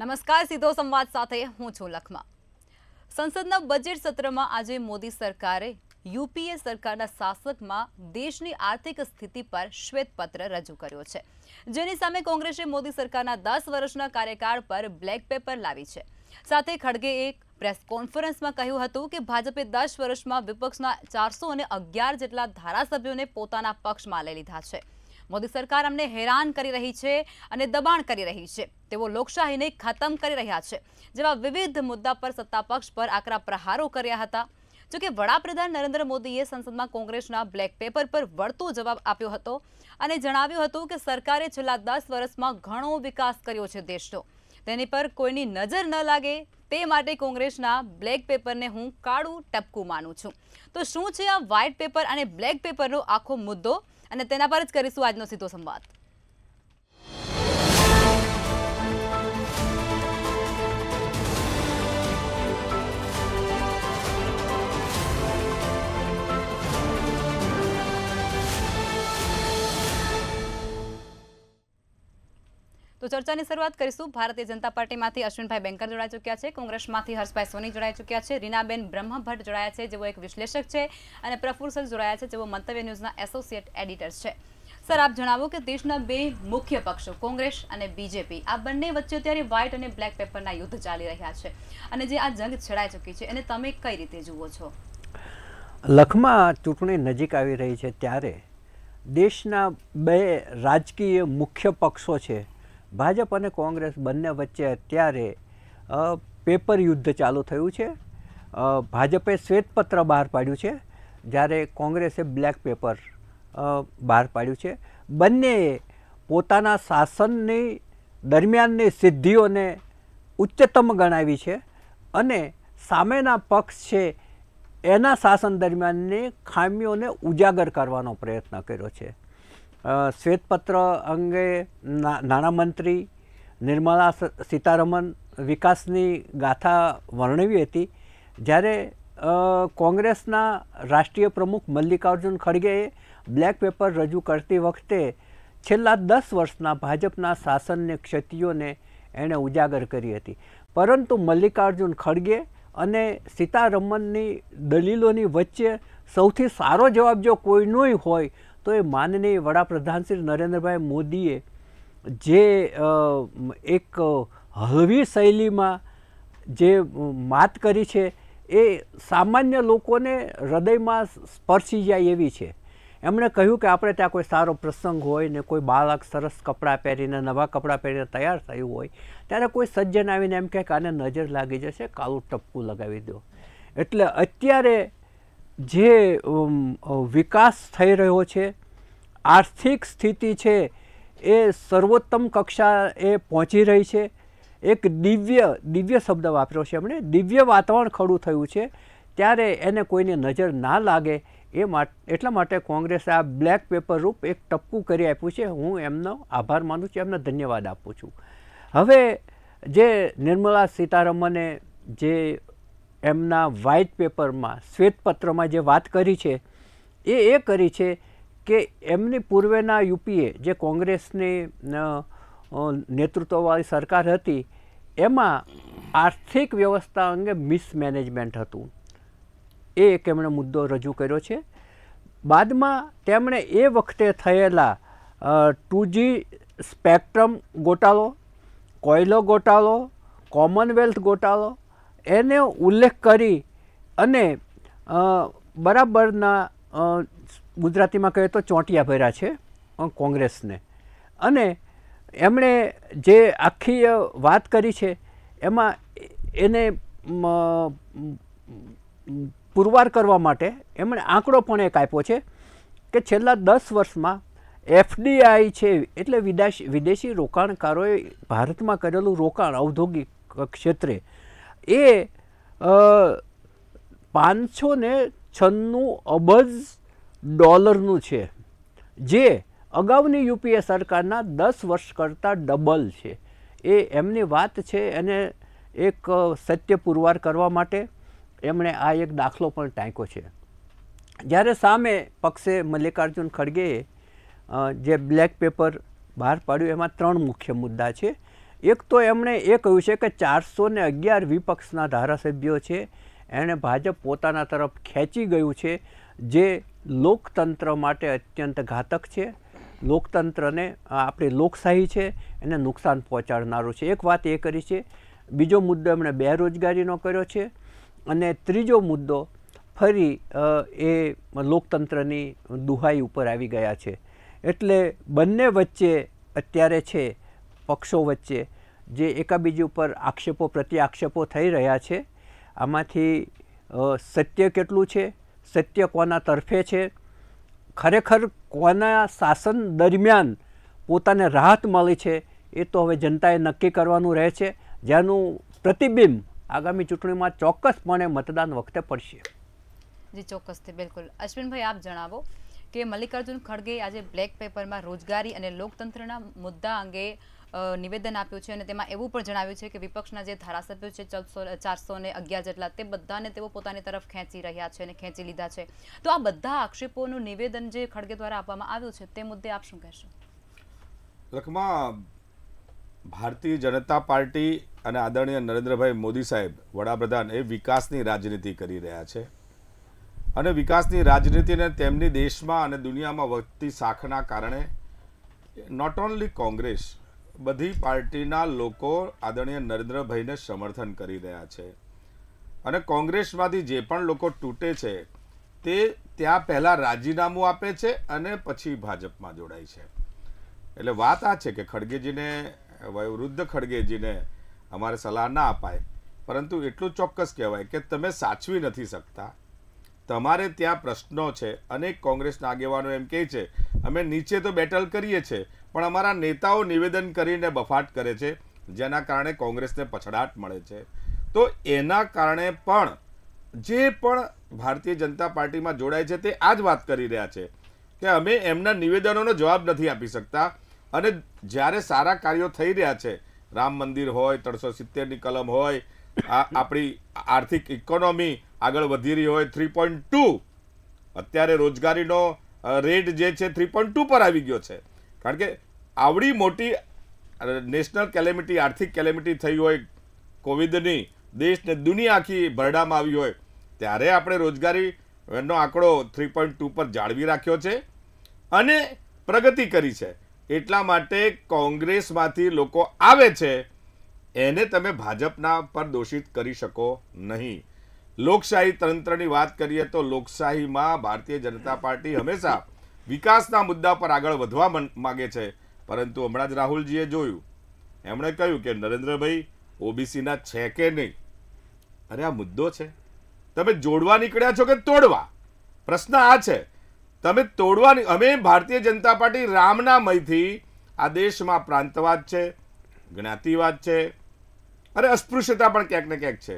નમસ્કાર સીધો સંવાદ સાથે હું છું લખમા સંસદના બજેટ સત્રમાં આજે મોદી સરકારે યુપીએ સરકારના શાસકમાં દેશની આર્થિક સ્થિતિ પર શ્વેતપત્ર રજૂ કર્યો છે જેની સામે કોંગ્રેસે મોદી સરકારના દસ વર્ષના કાર્યકાળ પર બ્લેક પેપર લાવી છે સાથે ખડગે એક પ્રેસ કોન્ફરન્સમાં કહ્યું હતું કે ભાજપે દસ વર્ષમાં વિપક્ષના ચારસો અને અગિયાર જેટલા ધારાસભ્યોને પોતાના પક્ષમાં લઈ લીધા છે મોદી સરકાર અમને હેરાન કરી રહી છે અને દબાણ કરી રહી છે તેઓ લોકશાહીને ખતમ કરી રહ્યા છે જેવા વિવિધ મુદ્દા પર સત્તા પક્ષ પર આકરા પ્રહારો કર્યા હતા જોકે વડાપ્રધાન નરેન્દ્ર મોદીએ સંસદમાં કોંગ્રેસના બ્લેક પેપર પર વળતો જવાબ આપ્યો હતો અને જણાવ્યું હતું કે સરકારે છેલ્લા દસ વર્ષમાં ઘણો વિકાસ કર્યો છે દેશનો તેની પર કોઈની નજર ન લાગે તે માટે કોંગ્રેસના બ્લેક પેપરને હું કાળું ટપકું માનું છું તો શું છે આ વ્હાઇટ પેપર અને બ્લેક પેપરનો આખો મુદ્દો અને તેના પર જ કરીશું આજનો સીધો સંવાદ તો ચર્ચાની શરૂઆત કરીશું ભારતીય જનતા પાર્ટીમાંથી અશ્વિનભાઈ બેંકર જોડાઈ ચૂક્યા છે કોંગ્રેસમાંથી હર્ષભાઈ સોની જોડાઈ ચૂક્યા છે રીનાબેન બ્રહ્મભટ્ટ જોડાયા છે જેઓ એક વિશ્લેષક છે અને પ્રફુલ્સલ જોડાયા છે જેઓ મંતવ્ય ન્યૂઝના એસોસિએટ એડિટર છે સર આપ જણાવો કે દેશના બે મુખ્ય પક્ષો કોંગ્રેસ અને બીજેપી આ બંને વચ્ચે અત્યારે વ્હાઇટ અને બ્લેક પેપરના યુદ્ધ ચાલી રહ્યા છે અને જે આ જંગ છેડાઈ ચૂકી છે એને તમે કઈ રીતે જુઓ છો લખમાં ચૂંટણી નજીક આવી રહી છે ત્યારે દેશના બે રાજકીય મુખ્ય પક્ષો છે ભાજપ અને કોંગ્રેસ બંને વચ્ચે અત્યારે પેપર યુદ્ધ ચાલુ થયું છે ભાજપે શ્વેતપત્ર બહાર પાડ્યું છે જ્યારે કોંગ્રેસે બ્લેક પેપર બહાર પાડ્યું છે બંનેએ પોતાના શાસનની દરમિયાનની સિદ્ધિઓને ઉચ્ચતમ ગણાવી છે અને સામેના પક્ષ છે એના શાસન દરમિયાનની ખામીઓને ઉજાગર કરવાનો પ્રયત્ન કર્યો છે શ્વેતપત્ર અંગે નાણામંત્રી નિર્મલા સીતારમન વિકાસની ગાથા વર્ણવી હતી જ્યારે કોંગ્રેસના રાષ્ટ્રીય પ્રમુખ મલ્લિકાર્જુન ખડગેએ બ્લેક પેપર રજૂ કરતી વખતે છેલ્લા દસ વર્ષના ભાજપના શાસનને ક્ષતિઓને એણે ઉજાગર કરી હતી પરંતુ મલ્લિકાર્જુન ખડગે અને સીતારમણની દલીલોની વચ્ચે સૌથી સારો જવાબ જો કોઈનોય હોય તો એ માનનીય વડાપ્રધાન શ્રી નરેન્દ્રભાઈ મોદીએ જે એક હળવી શૈલીમાં જે માત કરી છે એ સામાન્ય લોકોને હૃદયમાં સ્પર્શી જાય એવી છે એમણે કહ્યું કે આપણે ત્યાં કોઈ સારો પ્રસંગ હોય ને કોઈ બાળક સરસ કપડાં પહેરીને નવા કપડાં પહેરીને તૈયાર થયું હોય ત્યારે કોઈ સજ્જન આવીને એમ કહે કે આને નજર લાગી જશે કાળું ટપકું લગાવી દો એટલે અત્યારે જે વિકાસ થઈ રહ્યો છે આર્થિક સ્થિતિ છે એ સર્વોત્તમ કક્ષાએ પહોંચી રહી છે એક દિવ્ય દિવ્ય શબ્દ વાપર્યો છે એમણે દિવ્ય વાતાવરણ ખડું થયું છે ત્યારે એને કોઈને નજર ના લાગે એ એટલા માટે કોંગ્રેસે આ બ્લેક પેપર રૂપ એક ટપકું કરી આપ્યું છે હું એમનો આભાર માનું છું એમને ધન્યવાદ આપું છું હવે જે નિર્મલા સીતારમણે જે એમના વ્હાઇટ પેપરમાં શ્વેતપત્રમાં જે વાત કરી છે એ એ કરી છે કે એમની પૂર્વેના યુપીએ જે કોંગ્રેસની નેતૃત્વવાળી સરકાર હતી એમાં આર્થિક વ્યવસ્થા અંગે મિસમેનેજમેન્ટ હતું એ એક એમણે મુદ્દો રજૂ કર્યો છે બાદમાં તેમણે એ વખતે થયેલા ટુજી સ્પેક્ટ્રમ ગોટાળો કોયલો ગોટાળો કોમનવેલ્થ ગોટાળો એને ઉલ્લેખ કરી અને બરાબરના ગુજરાતીમાં કહીએ તો ચોંટિયા ભર્યા છે કોંગ્રેસને અને એમણે જે આખી વાત કરી છે એમાં એને પુરવાર કરવા માટે એમણે આંકડો પણ એક આપ્યો છે કે છેલ્લા દસ વર્ષમાં એફડીઆઈ છે એટલે વિદેશી વિદેશી રોકાણકારોએ ભારતમાં કરેલું રોકાણ ઔદ્યોગિક ક્ષેત્રે એ પાંચસો ને છન્નું અબજ ડોલરનું છે જે અગાઉની યુપીએ સરકારના દસ વર્ષ કરતાં ડબલ છે એ એમની વાત છે એને એક સત્ય પુરવાર કરવા માટે એમણે આ એક દાખલો પણ ટાંક્યો છે જ્યારે સામે પક્ષે મલ્લિકાર્જુન ખડગેએ જે બ્લેક પેપર બહાર પાડ્યું એમાં ત્રણ મુખ્ય મુદ્દા છે એક તો એમણે એ કહ્યું છે કે ચારસો ને અગિયાર વિપક્ષના ધારાસભ્યો છે એણે ભાજપ પોતાના તરફ ખેંચી ગયું છે જે લોકતંત્ર માટે અત્યંત ઘાતક છે લોકતંત્રને આપણી લોકશાહી છે એને નુકસાન પહોંચાડનારું છે એક વાત એ કરી છે બીજો મુદ્દો એમણે બેરોજગારીનો કર્યો છે અને ત્રીજો મુદ્દો ફરી એ લોકતંત્રની દુહાઈ ઉપર આવી ગયા છે એટલે બંને વચ્ચે અત્યારે છે પક્ષો વચ્ચે જે એકાબીજી ઉપર આક્ષેપો પ્રત્યે આક્ષેપો થઈ રહ્યા છે આમાંથી સત્ય કેટલું છે સત્ય કોના તરફે છે ખરેખર કોના શાસન દરમિયાન પોતાને રાહત મળી છે એ તો હવે જનતાએ નક્કી કરવાનું રહે છે જેનું પ્રતિબિંબ આગામી ચૂંટણીમાં ચોક્કસપણે મતદાન વખતે પડશે જી ચોક્કસથી બિલકુલ અશ્વિનભાઈ આપ જણાવો કે મલ્લિકાર્જુન ખડગે આજે બ્લેક પેપરમાં રોજગારી અને લોકતંત્રના મુદ્દા અંગે નિવેદન આપ્યું છે અને તેમાં એવું પણ જણાવ્યું છે કે વિપક્ષના જે ધારાસભ્યો છે ચારસો ને અગિયાર જેટલા તે બધાને તેઓ પોતાની તરફ ખેંચી રહ્યા છે અને ખેંચી લીધા છે તો આ બધા આક્ષેપોનું નિવેદન જે ખડગે દ્વારા આપવામાં આવ્યું છે તે મુદ્દે આપ શું કહેશો ભારતીય જનતા પાર્ટી અને આદરણીય નરેન્દ્રભાઈ મોદી સાહેબ વડાપ્રધાન એ વિકાસની રાજનીતિ કરી રહ્યા છે અને વિકાસની રાજનીતિને તેમની દેશમાં અને દુનિયામાં વધતી શાખના કારણે નોટ ઓન્લી કોંગ્રેસ બધી પાર્ટીના લોકો આદરણીય નરેન્દ્રભાઈને સમર્થન કરી રહ્યા છે અને કોંગ્રેસમાંથી જે પણ લોકો તૂટે છે તે ત્યાં પહેલાં રાજીનામું આપે છે અને પછી ભાજપમાં જોડાય છે એટલે વાત આ છે કે ખડગેજીને વયોવૃદ્ધ ખડગેજીને અમારે સલાહ ના અપાય પરંતુ એટલું ચોક્કસ કહેવાય કે તમે સાચવી નથી શકતા તમારે ત્યાં પ્રશ્નો છે અનેક કોંગ્રેસના આગેવાનો એમ કહે છે અમે નીચે તો બેટલ કરીએ છીએ પણ અમારા નેતાઓ નિવેદન કરીને બફાટ કરે છે જેના કારણે કોંગ્રેસને પછડાટ મળે છે તો એના કારણે પણ જે પણ ભારતીય જનતા પાર્ટીમાં જોડાય છે તે આ જ વાત કરી રહ્યા છે કે અમે એમના નિવેદનોનો જવાબ નથી આપી શકતા અને જ્યારે સારા કાર્યો થઈ રહ્યા છે રામ મંદિર હોય ત્રણસો સિત્તેરની કલમ હોય આ આપણી આર્થિક ઇકોનોમી આગળ વધી રહી હોય થ્રી પોઈન્ટ ટુ અત્યારે રોજગારીનો રેટ જે છે થ્રી પોઈન્ટ ટુ પર આવી ગયો છે કારણ કે આવડી મોટી નેશનલ કેલેમિટી આર્થિક કેલેમિટી થઈ હોય કોવિડની દેશને દુનિયા આખી ભરડામાં આવી હોય ત્યારે આપણે રોજગારીનો આંકડો થ્રી પોઈન્ટ ટુ પર જાળવી રાખ્યો છે અને પ્રગતિ કરી છે એટલા માટે કોંગ્રેસમાંથી લોકો આવે છે એને તમે ભાજપના પર દોષિત કરી શકો નહીં લોકશાહી તંત્રની વાત કરીએ તો લોકશાહીમાં ભારતીય જનતા પાર્ટી હંમેશા વિકાસના મુદ્દા પર આગળ વધવા માગે છે પરંતુ હમણાં જ રાહુલજીએ જોયું એમણે કહ્યું કે નરેન્દ્રભાઈ ઓબીસીના છે કે નહીં અરે આ મુદ્દો છે તમે જોડવા નીકળ્યા છો કે તોડવા પ્રશ્ન આ છે તમે તોડવાની અમે ભારતીય જનતા પાર્ટી રામનામયથી આ દેશમાં પ્રાંતવાદ છે જ્ઞાતિવાદ છે અરે અસ્પૃશ્યતા પણ ક્યાંક ને ક્યાંક છે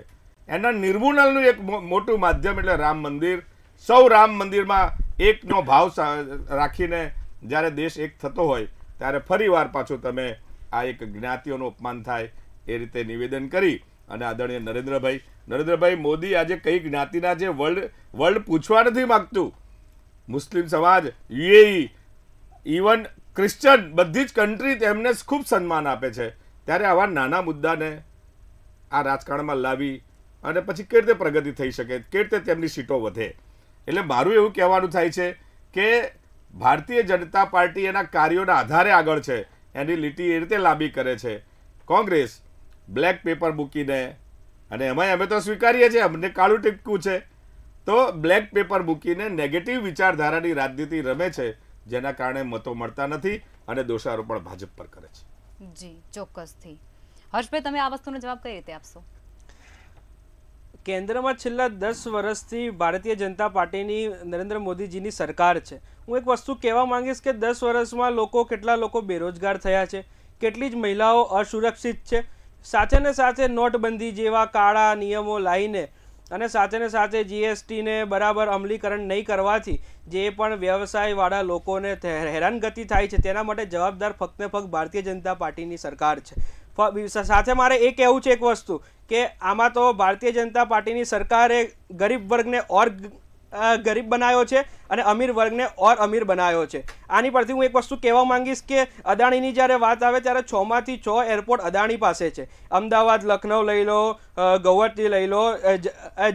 એના નિર્મૂલનનું એક મોટું માધ્યમ એટલે રામ મંદિર સૌ રામ મંદિરમાં એકનો ભાવ રાખીને જ્યારે દેશ એક થતો હોય ત્યારે ફરીવાર પાછું તમે આ એક જ્ઞાતિઓનું અપમાન થાય એ રીતે નિવેદન કરી અને આદરણીય નરેન્દ્રભાઈ નરેન્દ્રભાઈ મોદી આજે કઈ જ્ઞાતિના જે વર્લ્ડ વર્લ્ડ પૂછવા નથી માગતું મુસ્લિમ સમાજ યુએઈ ઇવન ક્રિશ્ચન બધી જ કન્ટ્રી તેમને ખૂબ સન્માન આપે છે ત્યારે આવા નાના મુદ્દાને આ રાજકારણમાં લાવી અને પછી કેવી રીતે પ્રગતિ થઈ શકે કેવી રીતે તેમની સીટો વધે એટલે મારું એવું કહેવાનું થાય છે કે ભારતીય જનતા પાર્ટી એના કાર્યોના આધારે આગળ છે એની લીટી એ રીતે લાંબી કરે છે કોંગ્રેસ બ્લેક પેપર મૂકીને અને એમાં અમે તો સ્વીકારીએ છીએ અમને કાળું ટીપકું છે તો બ્લેક પેપર મૂકીને નેગેટિવ વિચારધારાની રાજનીતિ રમે છે જેના કારણે મતો મળતા નથી અને દોષારોપણ ભાજપ પર કરે છે જી ચોક્કસથી હર્ષભાઈ તમે આ વસ્તુનો જવાબ કઈ રીતે આપશો કેન્દ્રમાં છેલ્લા દસ વર્ષથી ભારતીય જનતા પાર્ટીની નરેન્દ્ર મોદીજીની સરકાર છે હું એક વસ્તુ કહેવા માંગીશ કે દસ વર્ષમાં લોકો કેટલા લોકો બેરોજગાર થયા છે કેટલી જ મહિલાઓ અસુરક્ષિત છે સાથેને સાથે નોટબંધી જેવા કાળા નિયમો લાવીને અને સાથે ને સાથે જીએસટીને બરાબર અમલીકરણ નહીં કરવાથી જે પણ વ્યવસાયવાળા લોકોને હેરાનગતિ થાય છે તેના માટે જવાબદાર ફક્ત ફક્ત ભારતીય જનતા પાર્ટીની સરકાર છે સાથે મારે એ કહેવું છે એક વસ્તુ કે આમાં તો ભારતીય જનતા પાર્ટીની સરકારે ગરીબ વર્ગને ઓર ગરીબ બનાવ્યો છે અને અમીર વર્ગને ઓર અમીર બનાવ્યો છે આની પરથી હું એક વસ્તુ કહેવા માંગીશ કે અદાણીની જ્યારે વાત આવે ત્યારે છમાંથી છ એરપોર્ટ અદાણી પાસે છે અમદાવાદ લખનઉ લઈ લો ગૌહટી લઈ લો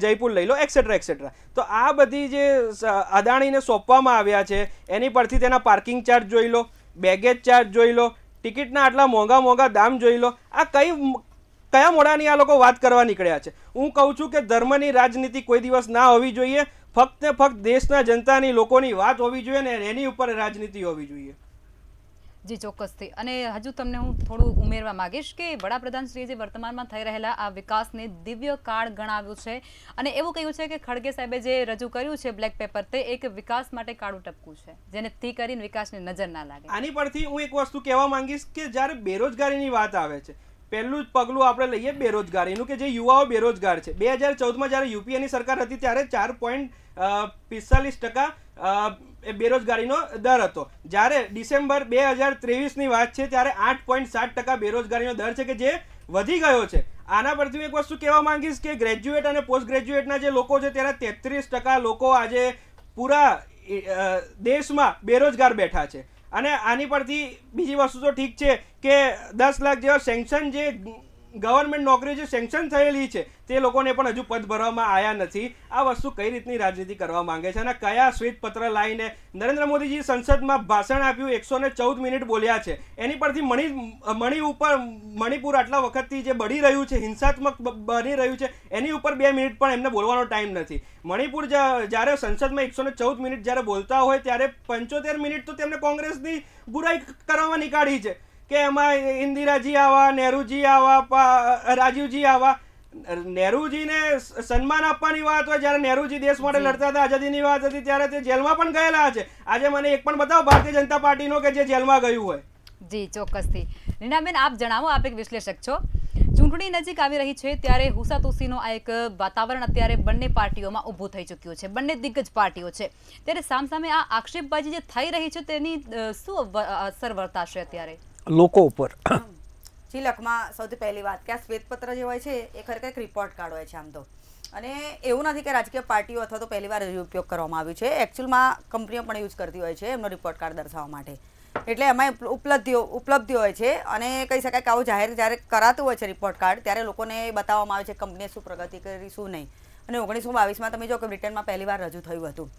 જયપુર લઈ લો એક્સેટ્રા એક્સેટ્રા તો આ બધી જે અદાણીને સોંપવામાં આવ્યા છે એની પરથી તેના પાર્કિંગ ચાર્જ જોઈ લો બેગેજ ચાર્જ જોઈ લો ટિકિટના આટલા મોંઘા મોંઘા દામ જોઈ લો આ કઈ કયા મોડાની આ લોકો વાત કરવા નીકળ્યા છે હું કહું છું કે ધર્મની રાજનીતિ કોઈ દિવસ ના હોવી જોઈએ ફક્ત ફક્ત દેશના જનતાની લોકોની વાત હોવી જોઈએ ને એની ઉપર રાજનીતિ હોવી જોઈએ જી ચોક્કસથી અને હજુ તમને હું થોડું ઉમેરવા માગીશ કે વડાપ્રધાનશ્રીએ જે વર્તમાનમાં થઈ રહેલા આ વિકાસને દિવ્ય કાળ ગણાવ્યું છે અને એવું કહ્યું છે કે ખડગે સાહેબે જે રજૂ કર્યું છે બ્લેક પેપર તે એક વિકાસ માટે કાળું ટપકું છે જેને થી કરીને વિકાસને નજર ના લાગે આની પરથી હું એક વસ્તુ કહેવા માંગીશ કે જ્યારે બેરોજગારીની વાત આવે છે પહેલું જ પગલું આપણે લઈએ બેરોજગારીનું કે જે યુવાઓ બેરોજગાર છે બે હજાર ચૌદમાં જ્યારે યુપીએની સરકાર હતી ત્યારે ચાર પોઈન્ટ પિસ્તાલીસ ટકા એ બેરોજગારીનો દર હતો જ્યારે ડિસેમ્બર બે હજાર ત્રેવીસની વાત છે ત્યારે આઠ પોઈન્ટ સાત ટકા બેરોજગારીનો દર છે કે જે વધી ગયો છે આના પરથી હું એક વસ્તુ કહેવા માંગીશ કે ગ્રેજ્યુએટ અને પોસ્ટ ગ્રેજ્યુએટના જે લોકો છે ત્યારે તેત્રીસ ટકા લોકો આજે પૂરા દેશમાં બેરોજગાર બેઠા છે અને આની પરથી બીજી વસ્તુ તો ઠીક છે કે દસ લાખ જેવા સેન્કશન જે ગવર્મેન્ટ નોકરી જે સેન્કશન થયેલી છે તે લોકોને પણ હજુ પદ ભરવામાં આવ્યા નથી આ વસ્તુ કઈ રીતની રાજનીતિ કરવા માંગે છે અને કયા શ્વેત પત્ર લાવીને નરેન્દ્ર મોદીજી સંસદમાં ભાષણ આપ્યું એકસો ને ચૌદ મિનિટ બોલ્યા છે એની પરથી મણિ મણી ઉપર મણિપુર આટલા વખતથી જે બળી રહ્યું છે હિંસાત્મક બની રહ્યું છે એની ઉપર બે મિનિટ પણ એમને બોલવાનો ટાઈમ નથી મણિપુર જ્યારે સંસદમાં એકસો ને ચૌદ મિનિટ જ્યારે બોલતા હોય ત્યારે પંચોતેર મિનિટ તો તેમને કોંગ્રેસની બુરાઈ કરવામાં નીકાળી છે કે એમાં ઇન્દિરાજી આવા નેહરુજી આવા રાજીવજી આવા નહેરુજીને સન્માન આપવાની વાત હોય જ્યારે નહેરુજી દેશ માટે લડતા હતા આઝાદીની વાત હતી ત્યારે તે જેલમાં પણ ગયેલા છે આજે મને એક પણ બતાવો ભારતીય જનતા પાર્ટીનો કે જે જેલમાં ગયું હોય જી ચોક્કસથી નીનાબેન આપ જણાવો આપ એક વિશ્લેષક છો ચૂંટણી નજીક આવી રહી છે ત્યારે હુસાતુસીનો આ એક વાતાવરણ અત્યારે બંને પાર્ટીઓમાં ઊભું થઈ ચૂક્યું છે બંને દિગ્ગજ પાર્ટીઓ છે ત્યારે સામસામે આ આક્ષેપબાજી જે થઈ રહી છે તેની શું અસર વર્તાશે અત્યારે લોકો ઉપર ઝીલકમાં સૌથી પહેલી વાત કે આ શ્વેતપત્ર જે હોય છે એ ખરેખર એક રિપોર્ટ કાર્ડ હોય છે આમ તો અને એવું નથી કે રાજકીય પાર્ટીઓ અથવા તો પહેલી વાર ઉપયોગ કરવામાં આવ્યું છે એકચ્યુઅલમાં કંપનીઓ પણ યુઝ કરતી હોય છે એમનો રિપોર્ટ કાર્ડ દર્શાવવા માટે એટલે એમાં ઉપલબ્ધિઓ ઉપલબ્ધિઓ હોય છે અને કહી શકાય કે આવું જાહેર જ્યારે કરાતું હોય છે રિપોર્ટ કાર્ડ ત્યારે લોકોને બતાવવામાં આવે છે કંપનીએ શું પ્રગતિ કરી શું નહીં અને ઓગણીસો બાવીસમાં તમે જો કે બ્રિટનમાં પહેલીવાર રજૂ થયું હતું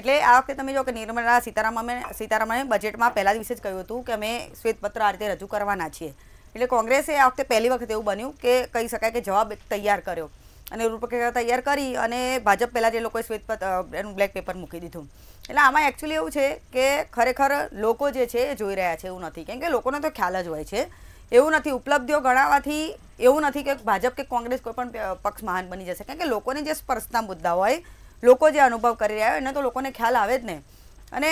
એટલે આ વખતે તમે જો કે નિર્મલા સીતારામને સીતારામને બજેટમાં પહેલા દિવસે જ કહ્યું હતું કે અમે શ્વેતપત્ર આ રીતે રજૂ કરવાના છીએ એટલે કોંગ્રેસે આ વખતે પહેલી વખત એવું બન્યું કે કહી શકાય કે જવાબ તૈયાર કર્યો અને રૂપરેખા તૈયાર કરી અને ભાજપ પહેલાં જે લોકોએ શ્વેતપત્ર એનું બ્લેક પેપર મૂકી દીધું એટલે આમાં એકચ્યુઅલી એવું છે કે ખરેખર લોકો જે છે એ જોઈ રહ્યા છે એવું નથી કેમ કે લોકોને તો ખ્યાલ જ હોય છે એવું નથી ઉપલબ્ધિઓ ગણાવવાથી એવું નથી કે ભાજપ કે કોંગ્રેસ કોઈ પણ પક્ષ મહાન બની જશે કારણ કે લોકોને જે સ્પર્શતા મુદ્દા હોય લોકો જે અનુભવ કરી રહ્યા હોય એને તો લોકોને ખ્યાલ આવે જ નહીં અને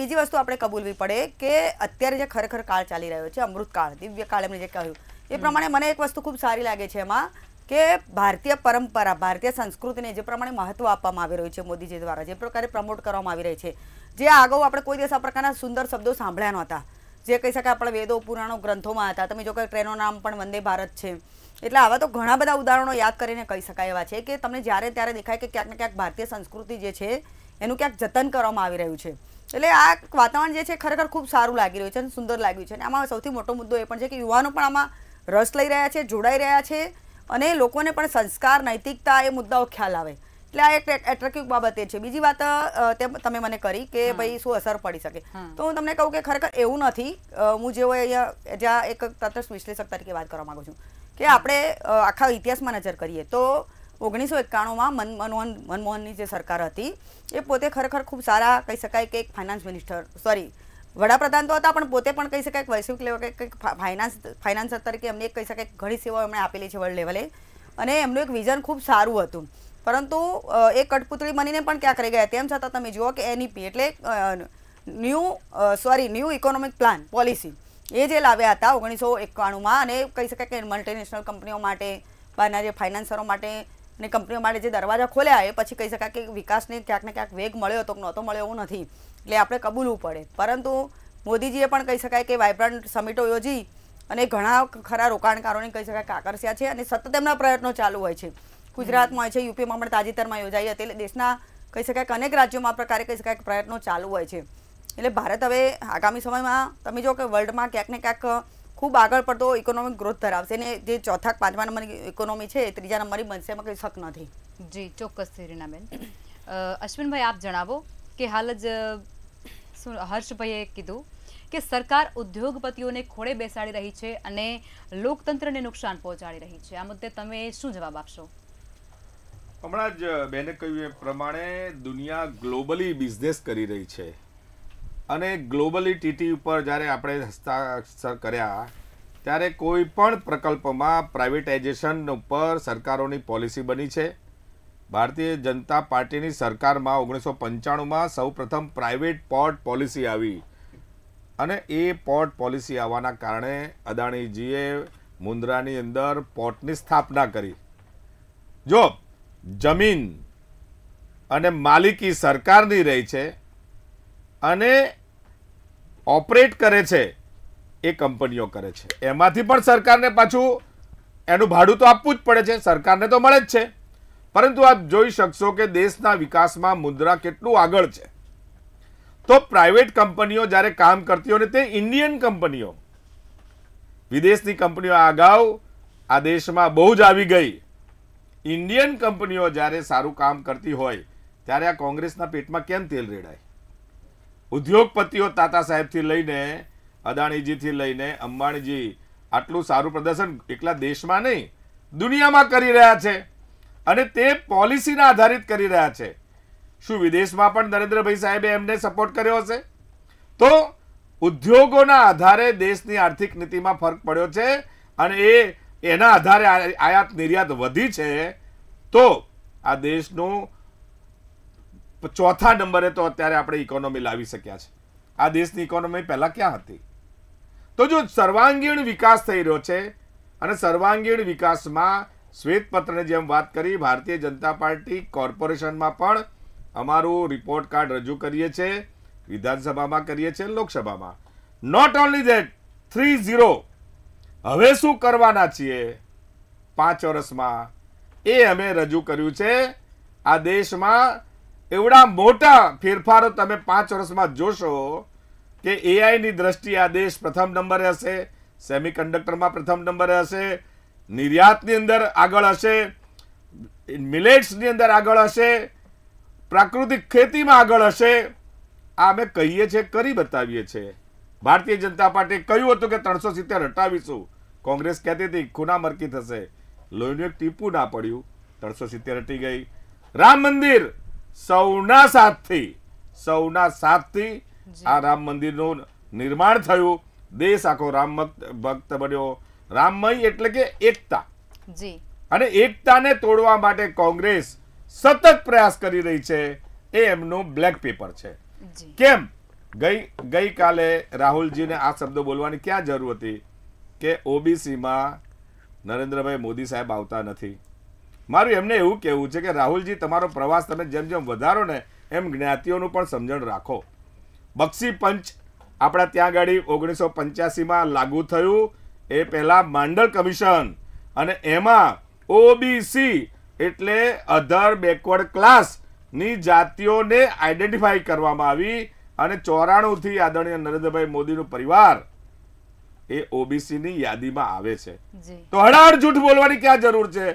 બીજી વસ્તુ આપણે કબૂલવી પડે કે અત્યારે જે ખરેખર કાળ ચાલી રહ્યો છે અમૃતકાળ દિવ્યકાળ એમણે જે કહ્યું એ પ્રમાણે મને એક વસ્તુ ખૂબ સારી લાગે છે એમાં કે ભારતીય પરંપરા ભારતીય સંસ્કૃતિને જે પ્રમાણે મહત્વ આપવામાં આવી રહ્યું છે મોદીજી દ્વારા જે પ્રકારે પ્રમોટ કરવામાં આવી રહી છે જે અગાઉ આપણે કોઈ દિવસ આ પ્રકારના સુંદર શબ્દો સાંભળ્યા નહોતા જે કહી શકાય આપણા વેદો પુરાણો ગ્રંથોમાં હતા તમે જો કે ટ્રેનો નામ પણ વંદે ભારત છે એટલે આવા તો ઘણા બધા ઉદાહરણો યાદ કરીને કહી શકાય એવા છે કે તમને જ્યારે ત્યારે દેખાય કે ક્યાંક ને ક્યાંક ભારતીય સંસ્કૃતિ જે છે એનું ક્યાંક જતન કરવામાં આવી રહ્યું છે એટલે આ વાતાવરણ જે છે ખરેખર ખૂબ સારું લાગી રહ્યું છે અને સુંદર લાગ્યું છે અને આમાં સૌથી મોટો મુદ્દો એ પણ છે કે યુવાનો પણ આમાં રસ લઈ રહ્યા છે જોડાઈ રહ્યા છે અને લોકોને પણ સંસ્કાર નૈતિકતા એ મુદ્દાઓ ખ્યાલ આવે એટલે આ એક એટ્રેક્ટિવ બાબત છે બીજી વાત તમે મને કરી કે ભાઈ શું અસર પડી શકે તો હું તમને કહું કે ખરેખર એવું નથી હું જેઓ અહીંયા જ્યાં એક તટસ્થ વિશ્લેષક તરીકે વાત કરવા માંગુ છું કે આપણે આખા ઇતિહાસમાં નજર કરીએ તો ઓગણીસો એકાણુંમાં મન મનમોહન મનમોહનની જે સરકાર હતી એ પોતે ખરેખર ખૂબ સારા કહી શકાય કે એક ફાઇનાન્સ મિનિસ્ટર સોરી વડાપ્રધાન તો હતા પણ પોતે પણ કહી શકાય વૈશ્વિક લેવલ કંઈક ફાઇનાન્સ ફાઇનાન્સર તરીકે એમને કહી શકાય ઘણી સેવાઓ એમણે આપેલી છે વર્લ્ડ લેવલે અને એમનું એક વિઝન ખૂબ સારું હતું પરંતુ એ કઠપૂતળી બનીને પણ ક્યાંક રહી ગયા તેમ છતાં તમે જુઓ કે એનઈપી એટલે new sorry new economic plan policy એ જે લાવ્યા હતા ઓગણીસો એકાણુંમાં અને કહી શકાય કે મલ્ટીનેશનલ કંપનીઓ માટે બહારના જે ફાઇનાન્સરો માટે અને કંપનીઓ માટે જે દરવાજા ખોલ્યા એ પછી કહી શકાય કે વિકાસને ક્યાંક ને ક્યાંક વેગ મળ્યો હતો નહોતો મળ્યો એવું નથી એટલે આપણે કબૂલવું પડે પરંતુ મોદીજીએ પણ કહી શકાય કે વાઇબ્રન્ટ સમિટો યોજી અને ઘણા ખરા રોકાણકારોને કહી શકાય કે આકર્ષ્યા છે અને સતત એમના પ્રયત્નો ચાલુ હોય છે ગુજરાતમાં હોય છે યુપીમાં પણ તાજેતરમાં યોજાઈ હતી એટલે દેશના કહી શકાય કે અનેક રાજ્યોમાં આ પ્રકારે કહી શકાય પ્રયત્નો ચાલુ હોય છે એટલે ભારત હવે આગામી સમયમાં તમે જો કે વર્લ્ડમાં ક્યાંક ને ક્યાંક ખૂબ આગળ પડતો ઇકોનોમિક ગ્રોથ ધરાવશે અને જે ચોથા પાંચમા નંબરની ઇકોનોમી છે એ ત્રીજા નંબરની બનશે એમાં કંઈ શક નથી જી ચોક્કસ રીનાબેન અશ્વિનભાઈ આપ જણાવો કે હાલ જ હર્ષભાઈએ કીધું કે સરકાર ઉદ્યોગપતિઓને ખોળે બેસાડી રહી છે અને લોકતંત્રને નુકસાન પહોંચાડી રહી છે આ મુદ્દે તમે શું જવાબ આપશો હમણાં જ બેને કહ્યું એ પ્રમાણે દુનિયા ગ્લોબલી બિઝનેસ કરી રહી છે અને ગ્લોબલી ટીટી ઉપર જ્યારે આપણે હસ્તાક્ષર કર્યા ત્યારે કોઈ પણ પ્રકલ્પમાં પ્રાઇવેટાઇઝેશન ઉપર સરકારોની પોલિસી બની છે ભારતીય જનતા પાર્ટીની સરકારમાં ઓગણીસો પંચાણુંમાં સૌપ્રથમ પ્રાઇવેટ પોર્ટ પોલિસી આવી અને એ પોર્ટ પોલિસી આવવાના કારણે અદાણીજીએ મુન્દ્રાની અંદર પોર્ટની સ્થાપના કરી જો જમીન અને માલિકી સરકારની રહી છે અને ઓપરેટ કરે છે એ કંપનીઓ કરે છે એમાંથી પણ સરકારને પાછું એનું ભાડું તો આપવું જ પડે છે સરકારને તો મળે જ છે પરંતુ આપ જોઈ શકશો કે દેશના વિકાસમાં મુદ્રા કેટલું આગળ છે તો પ્રાઇવેટ કંપનીઓ જ્યારે કામ કરતી હોય તે ઇન્ડિયન કંપનીઓ વિદેશની કંપનીઓ અગાઉ આ દેશમાં બહુ જ આવી ગઈ ઇન્ડિયન કંપનીઓ જ્યારે સારું કામ કરતી હોય ત્યારે આ કોંગ્રેસના પેટમાં કેમ તેલ રેડાય ઉદ્યોગપતિઓ તાતા સાહેબથી લઈને અદાણીજીથી લઈને અંબાણીજી આટલું સારું પ્રદર્શન એકલા દેશમાં નહીં દુનિયામાં કરી રહ્યા છે અને તે પોલિસીના આધારિત કરી રહ્યા છે શું વિદેશમાં પણ નરેન્દ્રભાઈ સાહેબે એમને સપોર્ટ કર્યો હશે તો ઉદ્યોગોના આધારે દેશની આર્થિક નીતિમાં ફરક પડ્યો છે અને એ એના આધારે આયાત નિર્યાત વધી છે તો આ દેશનું ચોથા નંબરે તો અત્યારે આપણે ઇકોનોમી લાવી શક્યા છે આ દેશની ઇકોનોમી પહેલાં ક્યાં હતી તો જો સર્વાંગીણ વિકાસ થઈ રહ્યો છે અને સર્વાંગીણ વિકાસમાં શ્વેતપત્રની જેમ વાત કરી ભારતીય જનતા પાર્ટી કોર્પોરેશનમાં પણ અમારું રિપોર્ટ કાર્ડ રજૂ કરીએ છીએ વિધાનસભામાં કરીએ છીએ લોકસભામાં not only that three zero હવે શું કરવાના છીએ પાંચ વર્ષમાં એ અમે રજૂ કર્યું છે આ દેશમાં એવડા મોટા ફેરફારો તમે પાંચ વર્ષમાં જોશો કે એઆઈની દ્રષ્ટિ આ દેશ પ્રથમ નંબરે હશે સેમિકન્ડક્ટરમાં પ્રથમ નંબરે હશે નિર્યાતની અંદર આગળ હશે મિલેટ્સની અંદર આગળ હશે પ્રાકૃતિક ખેતીમાં આગળ હશે આ અમે કહીએ છીએ કરી બતાવીએ છીએ ભારતીય જનતા પાર્ટીએ કહ્યું હતું કે ત્રણસો સિત્તેર હટાવીશું કોંગ્રેસ કહેતી હતી ખૂનામરકી થશે લોહીનું એક ટીપું ના પડ્યું ત્રણસો સિત્તેર હટી ગઈ રામ મંદિર સૌના સાથથી સૌના સાથથી આ રામ મંદિરનું નિર્માણ થયું દેશ આખો રામ ભક્ત બન્યો રામમય એટલે કે એકતા અને એકતાને તોડવા માટે કોંગ્રેસ સતત પ્રયાસ કરી રહી છે એ એમનું બ્લેક પેપર છે કેમ ગઈ ગઈકાલે રાહુલજીને આ શબ્દો બોલવાની ક્યાં જરૂર હતી કે ઓબીસીમાં નરેન્દ્રભાઈ મોદી સાહેબ આવતા નથી મારું એમને એવું કહેવું છે કે રાહુલજી તમારો પ્રવાસ તમે જેમ જેમ વધારો ને એમ જ્ઞાતિઓનું પણ સમજણ રાખો બક્ષી પંચ આપણા ત્યાં ગાડી ઓગણીસો પંચ્યાસીમાં લાગુ થયું એ પહેલાં માંડલ કમિશન અને એમાં ઓબીસી એટલે અધર બેકવર્ડ ક્લાસની જાતિઓને આઈડેન્ટિફાઈ કરવામાં આવી અને ચોરાણુંથી આદરણીય નરેન્દ્રભાઈ મોદીનું પરિવાર એ ઓબીસીની યાદીમાં આવે છે તો હડાહડ જૂઠ બોલવાની ક્યાં જરૂર છે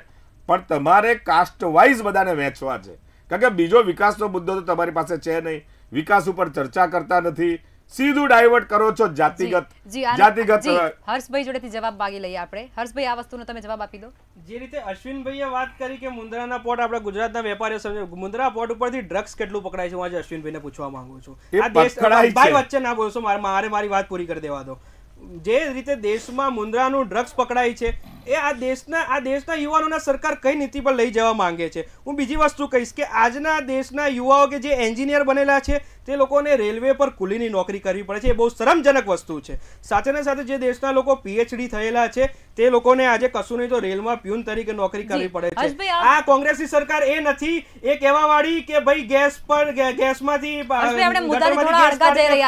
પણ તમારે કાસ્ટ વાઇઝ બધાને વહેંચવા છે કારણ કે બીજો વિકાસનો મુદ્દો તો તમારી પાસે છે નહીં વિકાસ ઉપર ચર્ચા કરતા નથી સીધું ડાયવર્ટ કરો છો જાતિગત જાતિગત હર્ષભાઈ જોડેથી જવાબ માંગી લઈએ આપણે હર્ષભાઈ આ વસ્તુનો તમે જવાબ આપી દો જે રીતે અશ્વિનભાઈએ વાત કરી કે મુંદ્રાના પોર્ટ આપણા ગુજરાતના વેપારીઓ સમજે મુંદ્રા પોર્ટ ઉપરથી ડ્રગ્સ કેટલું પકડાય છે હું આજે અશ્વિનભાઈને પૂછવા માંગુ છું આ દેશ ભાઈ વચ્ચે ના બોલશો મારે મારી વાત પૂરી કરી દેવા દો જે રીતે દેશમાં મુંદ્રાનું ડ્રગ્સ પકડાય છે એ આ દેશના આ દેશના યુવાનોના સરકાર કઈ નીતિ પર લઈ જવા માંગે છે હું બીજી વસ્તુ કહીશ કે આજના દેશના યુવાઓ કે જે એન્જિનિયર બનેલા છે તે લોકોને રેલવે પર કુલીની નોકરી કરવી પડે છે એ બહુ શરમજનક વસ્તુ છે સાથેના સાથે જે દેશના લોકો પીએચડી થયેલા છે તે લોકોને આજે કશું નહીં તો રેલમાં પ્યુન તરીકે નોકરી કરવી પડે છે આ કોંગ્રેસની સરકાર એ નથી એ કહેવા વાળી કે ભાઈ ગેસ પર ગેસમાંથી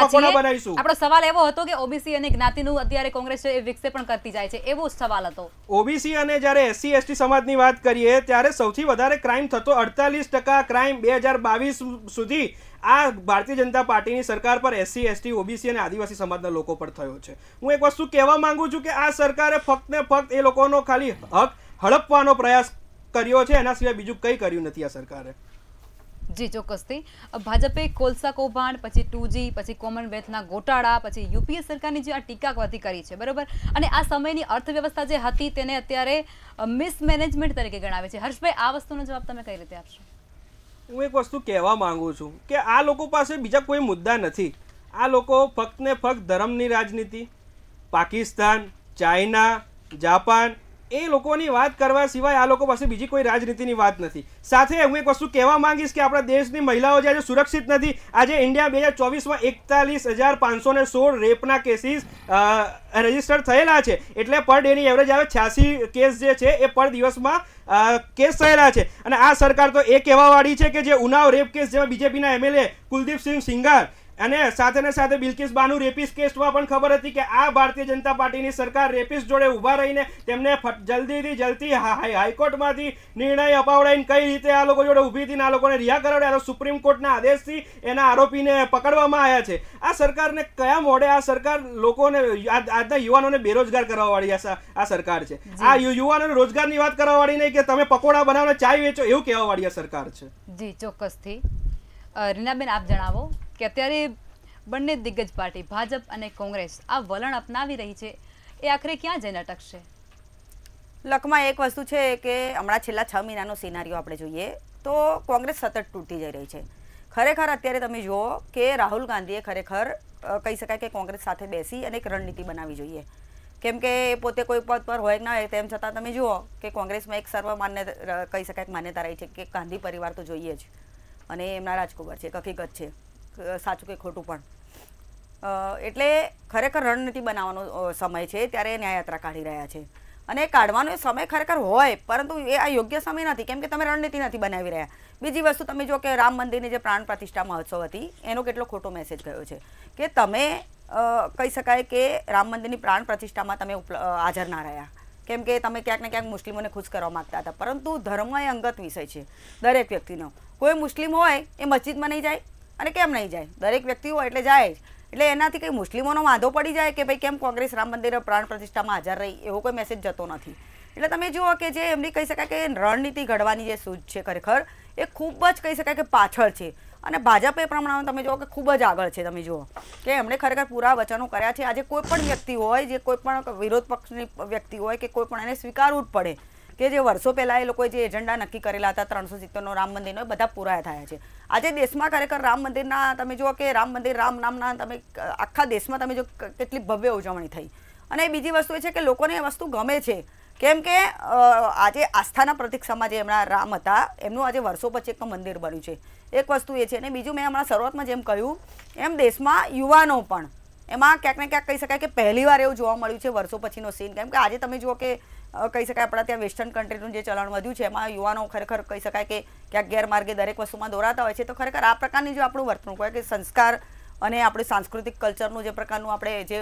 આપણો સવાલ એવો હતો કે ઓબીસી અને જ્ઞાતિનું અત્યારે કોંગ્રેસ એ વિક્ષેપણ કરતી જાય છે એવો સવાલ હતો ઓબીસી અને જ્યારે એસસી એસટી સમાજની વાત કરીએ ત્યારે સૌથી વધારે ક્રાઇમ થતો અડતાલીસ ટકા ક્રાઇમ બે હજાર બાવીસ સુધી આ ભારતીય જનતા પાર્ટીની સરકાર પર એસસી એસટી ઓબીસી અને આદિવાસી સમાજના લોકો પર થયો છે હું એક વસ્તુ કહેવા માંગુ છું કે આ સરકારે ફક્ત ને ફક્ત એ લોકોનો ખાલી હક હડપવાનો પ્રયાસ કર્યો છે એના સિવાય બીજું કંઈ કર્યું નથી આ સરકારે જી ચોક્કસથી ભાજપે કોલસા કૌભાંડ પછી ટુજી પછી કોમનવેલ્થના ગોટાળા પછી યુપીએ સરકારની જે આ ટીકાકવાથી કરી છે બરોબર અને આ સમયની અર્થવ્યવસ્થા જે હતી તેને અત્યારે મિસમેનેજમેન્ટ તરીકે ગણાવે છે હર્ષભાઈ આ વસ્તુનો જવાબ તમે કઈ રીતે આપશો હું એક વસ્તુ કહેવા માંગુ છું કે આ લોકો પાસે બીજા કોઈ મુદ્દા નથી આ લોકો ફક્ત ને ફક્ત ધર્મની રાજનીતિ પાકિસ્તાન ચાઇના જાપાન એ લોકોની વાત કરવા સિવાય આ લોકો પાસે બીજી કોઈ રાજનીતિની વાત નથી સાથે હું એક વસ્તુ કહેવા માંગીશ કે આપણા દેશની મહિલાઓ જે આજે સુરક્ષિત નથી આજે ઇન્ડિયા બે હજાર ચોવીસમાં એકતાલીસ હજાર પાંચસો ને સોળ રેપના કેસીસ રજીસ્ટર થયેલા છે એટલે પર ડેની એવરેજ આવે છ્યાસી કેસ જે છે એ પર દિવસમાં કેસ થયેલા છે અને આ સરકાર તો એ કહેવાવાળી છે કે જે ઉનાવ રેપ કેસ જેમાં બીજેપીના એમએલએ કુલદીપસિંહ સિંઘાર અને સાથે ને સાથે બિલકિસ બાનુ રેપિસ કેસમાં પણ ખબર હતી કે આ ભારતીય જનતા પાર્ટીની સરકાર રેપિસ જોડે ઊભા રહીને તેમને જલ્દીથી જલ્દી હાઈકોર્ટમાંથી નિર્ણય અપાવડાવીને કઈ રીતે આ લોકો જોડે ઊભી થઈને આ લોકોને રિયા કરાવડાવ્યા સુપ્રીમ કોર્ટના આદેશથી એના આરોપીને પકડવામાં આવ્યા છે આ સરકારને કયા મોડે આ સરકાર લોકોને આજના યુવાનોને બેરોજગાર કરવાવાળી આ સરકાર છે આ યુવાનોને રોજગારની વાત કરવાવાળી નહીં કે તમે પકોડા બનાવો ચાય વેચો એવું કહેવાવાળી આ સરકાર છે જી ચોક્કસથી રીનાબેન આપ જણાવો કે અત્યારે બંને દિગ્ગજ પાર્ટી ભાજપ અને કોંગ્રેસ આ વલણ અપનાવી રહી છે એ આખરે ક્યાં જઈને અટકશે લકમાં એક વસ્તુ છે કે હમણાં છેલ્લા છ મહિનાનો સિનારીઓ આપણે જોઈએ તો કોંગ્રેસ સતત તૂટતી જઈ રહી છે ખરેખર અત્યારે તમે જુઓ કે રાહુલ ગાંધીએ ખરેખર કહી શકાય કે કોંગ્રેસ સાથે બેસી અને એક રણનીતિ બનાવવી જોઈએ કેમ કે પોતે કોઈ પદ પર હોય કે ના હોય તેમ છતાં તમે જુઓ કે કોંગ્રેસમાં એક સર્વમાન્ય કહી શકાય માન્યતા રહી છે કે ગાંધી પરિવાર તો જોઈએ જ અને એમના રાજકુમાર છે એક હકીકત છે સાચું કે ખોટું પણ એટલે ખરેખર રણનીતિ બનાવવાનો સમય છે ત્યારે ન્યાયયાત્રા કાઢી રહ્યા છે અને કાઢવાનો સમય ખરેખર હોય પરંતુ એ આ યોગ્ય સમય નથી કેમ કે તમે રણનીતિ નથી બનાવી રહ્યા બીજી વસ્તુ તમે જો કે રામ મંદિરની જે પ્રાણ પ્રતિષ્ઠા મહોત્સવ હતી એનો કેટલો ખોટો મેસેજ ગયો છે કે તમે કહી શકાય કે રામ મંદિરની પ્રાણ પ્રતિષ્ઠામાં તમે હાજર ના રહ્યા કેમ કે તમે ક્યાંક ને ક્યાંક મુસ્લિમોને ખુશ કરવા માગતા હતા પરંતુ ધર્મ એ અંગત વિષય છે દરેક વ્યક્તિનો કોઈ મુસ્લિમ હોય એ મસ્જિદમાં નહીં જાય અને કેમ નહીં જાય દરેક વ્યક્તિ હોય એટલે જાય જ એટલે એનાથી કંઈ મુસ્લિમોનો વાંધો પડી જાય કે ભાઈ કેમ કોંગ્રેસ રામ મંદિર પ્રાણ પ્રતિષ્ઠામાં હાજર રહી એવો કોઈ મેસેજ જતો નથી એટલે તમે જુઓ કે જે એમની કહી શકાય કે રણનીતિ ઘડવાની જે સૂઝ છે ખરેખર એ ખૂબ જ કહી શકાય કે પાછળ છે અને ભાજપ એ પ્રમાણે તમે જુઓ કે ખૂબ જ આગળ છે તમે જુઓ કે એમણે ખરેખર પૂરા વચનો કર્યા છે આજે કોઈ પણ વ્યક્તિ હોય જે કોઈ પણ વિરોધ પક્ષની વ્યક્તિ હોય કે કોઈ પણ એને સ્વીકારવું જ પડે કે જે વર્ષો પહેલાં એ લોકોએ જે એજન્ડા નક્કી કરેલા હતા ત્રણસો સિત્તેરનો રામ મંદિરનો એ બધા પૂરા થયા છે આજે દેશમાં ખરેખર રામ મંદિરના તમે જુઓ કે રામ મંદિર રામ નામના તમે આખા દેશમાં તમે જો કેટલી ભવ્ય ઉજવણી થઈ અને બીજી વસ્તુ એ છે કે લોકોને એ વસ્તુ ગમે છે કેમ કે આજે આસ્થાના પ્રતિક સમાજે એમના રામ હતા એમનું આજે વર્ષો પછી એક મંદિર બન્યું છે એક વસ્તુ એ છે અને બીજું મેં હમણાં શરૂઆતમાં જેમ કહ્યું એમ દેશમાં યુવાનો પણ એમાં ક્યાંક ને ક્યાંક કહી શકાય કે પહેલીવાર એવું જોવા મળ્યું છે વર્ષો પછીનો સીન કેમ કે આજે તમે જુઓ કે કહી શકાય આપણા ત્યાં વેસ્ટર્ન કન્ટ્રીનું જે ચલણ વધ્યું છે એમાં યુવાનો ખરેખર કહી શકાય કે ક્યાંક ગેરમાર્ગે દરેક વસ્તુમાં દોરાતા હોય છે તો ખરેખર આ પ્રકારની જો આપણું વર્તણૂક હોય કે સંસ્કાર અને આપણે સાંસ્કૃતિક કલ્ચરનું જે પ્રકારનું આપણે જે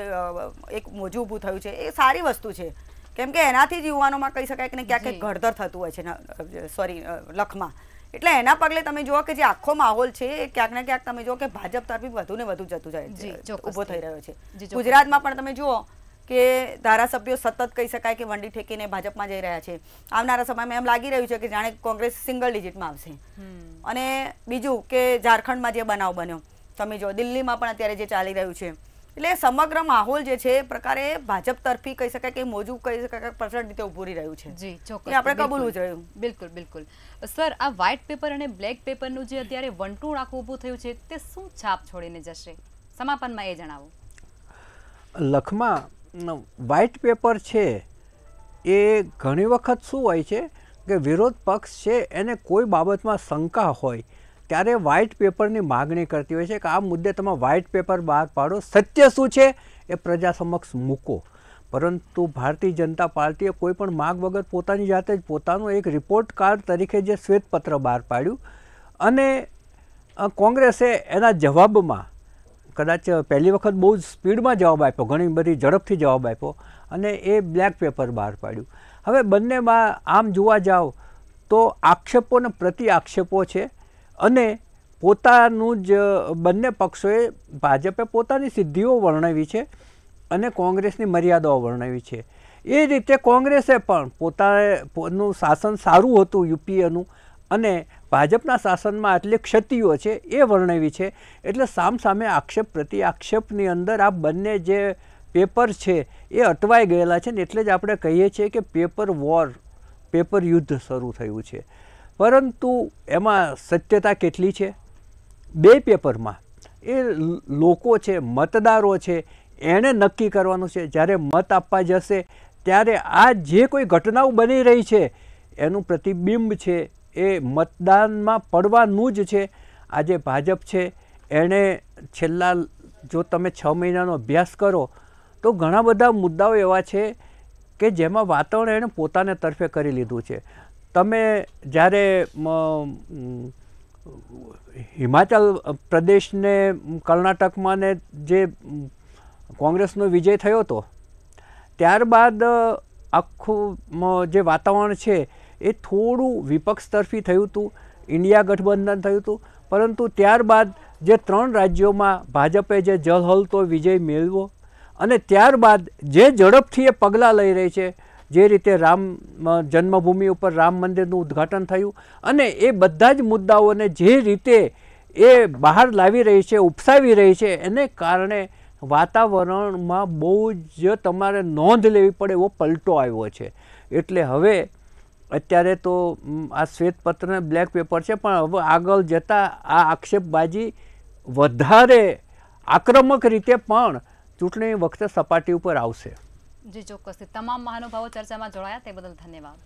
એક મોજું ઊભું થયું છે એ સારી વસ્તુ છે કેમ કે એનાથી જ યુવાનોમાં કહી શકાય કે ક્યાંક ક્યાંક ઘડતર થતું હોય છે સોરી લખમાં એટલે એના પગલે તમે જુઓ કે જે આખો માહોલ છે એ ક્યાંક ને ક્યાંક તમે જુઓ કે ભાજપ તરફી વધુ ને વધુ જતું જાય ઉભો થઈ રહ્યો છે ગુજરાતમાં પણ તમે જુઓ કે ધારાસભ્યો સતત કહી શકાય કે વંડી ઠેકીને ભાજપમાં જઈ રહ્યા છે આવનારા સમયમાં એમ લાગી રહ્યું છે કે જાણે કોંગ્રેસ સિંગલ ડિજિટમાં આવશે અને બીજું કે ઝારખંડમાં જે બનાવ બન્યો તમે જો દિલ્હીમાં પણ અત્યારે જે ચાલી રહ્યું છે એટલે સમગ્ર માહોલ જે છે એ પ્રકારે ભાજપ તરફી કહી શકાય કે મોજું કહી શકાય કે પ્રચંડ રીતે ઉભરી રહ્યું છે જી ચોક્કસ આપણે કબૂલવું જોઈએ બિલકુલ બિલકુલ સર આ વ્હાઇટ પેપર અને બ્લેક પેપરનું જે અત્યારે વંટોળ આખું ઊભું થયું છે તે શું છાપ છોડીને જશે સમાપનમાં એ જણાવો લખમાં વ્હાઇટ પેપર છે એ ઘણી વખત શું હોય છે કે વિરોધ પક્ષ છે એને કોઈ બાબતમાં શંકા હોય ત્યારે વ્હાઇટ પેપરની માગણી કરતી હોય છે કે આ મુદ્દે તમે વ્હાઇટ પેપર બહાર પાડો સત્ય શું છે એ પ્રજા સમક્ષ મૂકો પરંતુ ભારતીય જનતા પાર્ટીએ કોઈ પણ માગ વગર પોતાની જાતે જ પોતાનો એક રિપોર્ટ કાર્ડ તરીકે જે શ્વેતપત્ર બહાર પાડ્યું અને કોંગ્રેસે એના જવાબમાં કદાચ પહેલી વખત બહુ જ સ્પીડમાં જવાબ આપ્યો ઘણી બધી ઝડપથી જવાબ આપ્યો અને એ બ્લેક પેપર બહાર પાડ્યું હવે બંનેમાં આમ જોવા જાઓ તો આક્ષેપો પ્રતિ આક્ષેપો છે અને પોતાનું જ બંને પક્ષોએ ભાજપે પોતાની સિદ્ધિઓ વર્ણવી છે અને કોંગ્રેસની મર્યાદાઓ વર્ણવી છે એ રીતે કોંગ્રેસે પણ પોતાનું શાસન સારું હતું યુપીએનું અને ભાજપના શાસનમાં આટલી ક્ષતિઓ છે એ વર્ણવી છે એટલે સામસામે આક્ષેપ પ્રતિ આક્ષેપની અંદર આ બંને જે પેપર છે એ અટવાઈ ગયેલા છે ને એટલે જ આપણે કહીએ છીએ કે પેપર વોર પેપર યુદ્ધ શરૂ થયું છે પરંતુ એમાં સત્યતા કેટલી છે બે પેપરમાં એ લોકો છે મતદારો છે એણે નક્કી કરવાનું છે જ્યારે મત આપવા જશે ત્યારે આ જે કોઈ ઘટનાઓ બની રહી છે એનું પ્રતિબિંબ છે એ મતદાનમાં પડવાનું જ છે આજે ભાજપ છે એણે છેલ્લા જો તમે છ મહિનાનો અભ્યાસ કરો તો ઘણા બધા મુદ્દાઓ એવા છે કે જેમાં વાતાવરણ એણે પોતાને તરફે કરી લીધું છે તમે જ્યારે હિમાચલ પ્રદેશને કર્ણાટકમાં ને જે કોંગ્રેસનો વિજય થયો હતો ત્યારબાદ આખું જે વાતાવરણ છે એ થોડું વિપક્ષ તરફી થયું હતું ઇન્ડિયા ગઠબંધન થયું હતું પરંતુ ત્યારબાદ જે ત્રણ રાજ્યોમાં ભાજપે જે જલહલતો વિજય મેળવ્યો અને ત્યારબાદ જે ઝડપથી એ પગલાં લઈ રહી છે જે રીતે રામ જન્મભૂમિ ઉપર રામ મંદિરનું ઉદ્ઘાટન થયું અને એ બધા જ મુદ્દાઓને જે રીતે એ બહાર લાવી રહી છે ઉપસાવી રહી છે એને કારણે વાતાવરણમાં બહુ જ તમારે નોંધ લેવી પડે એવો પલટો આવ્યો છે એટલે હવે અત્યારે તો આ શ્વેતપત્રને બ્લેક પેપર છે પણ હવે આગળ જતાં આ આક્ષેપબાજી વધારે આક્રમક રીતે પણ ચૂંટણી વખતે સપાટી ઉપર આવશે જે ચોક્કસથી તમામ મહાનુભાવો ચર્ચામાં જોડાયા તે બદલ ધન્યવાદ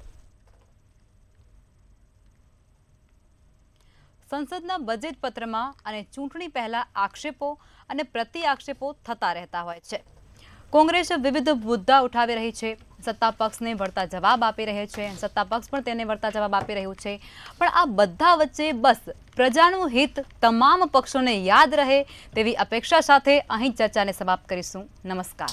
સંસદના બજેટ પત્રમાં અને ચૂંટણી પહેલા આક્ષેપો અને પ્રતિ આક્ષેપો થતા રહેતા હોય છે કોંગ્રેસ વિવિધ મુદ્દા ઉઠાવી રહી છે સત્તા પક્ષને વળતા જવાબ આપી રહી છે સત્તા પક્ષ પણ તેને વળતા જવાબ આપી રહ્યું છે પણ આ બધા વચ્ચે બસ પ્રજાનું હિત તમામ પક્ષોને યાદ રહે તેવી અપેક્ષા સાથે અહીં ચર્ચાને સમાપ્ત કરીશું નમસ્કાર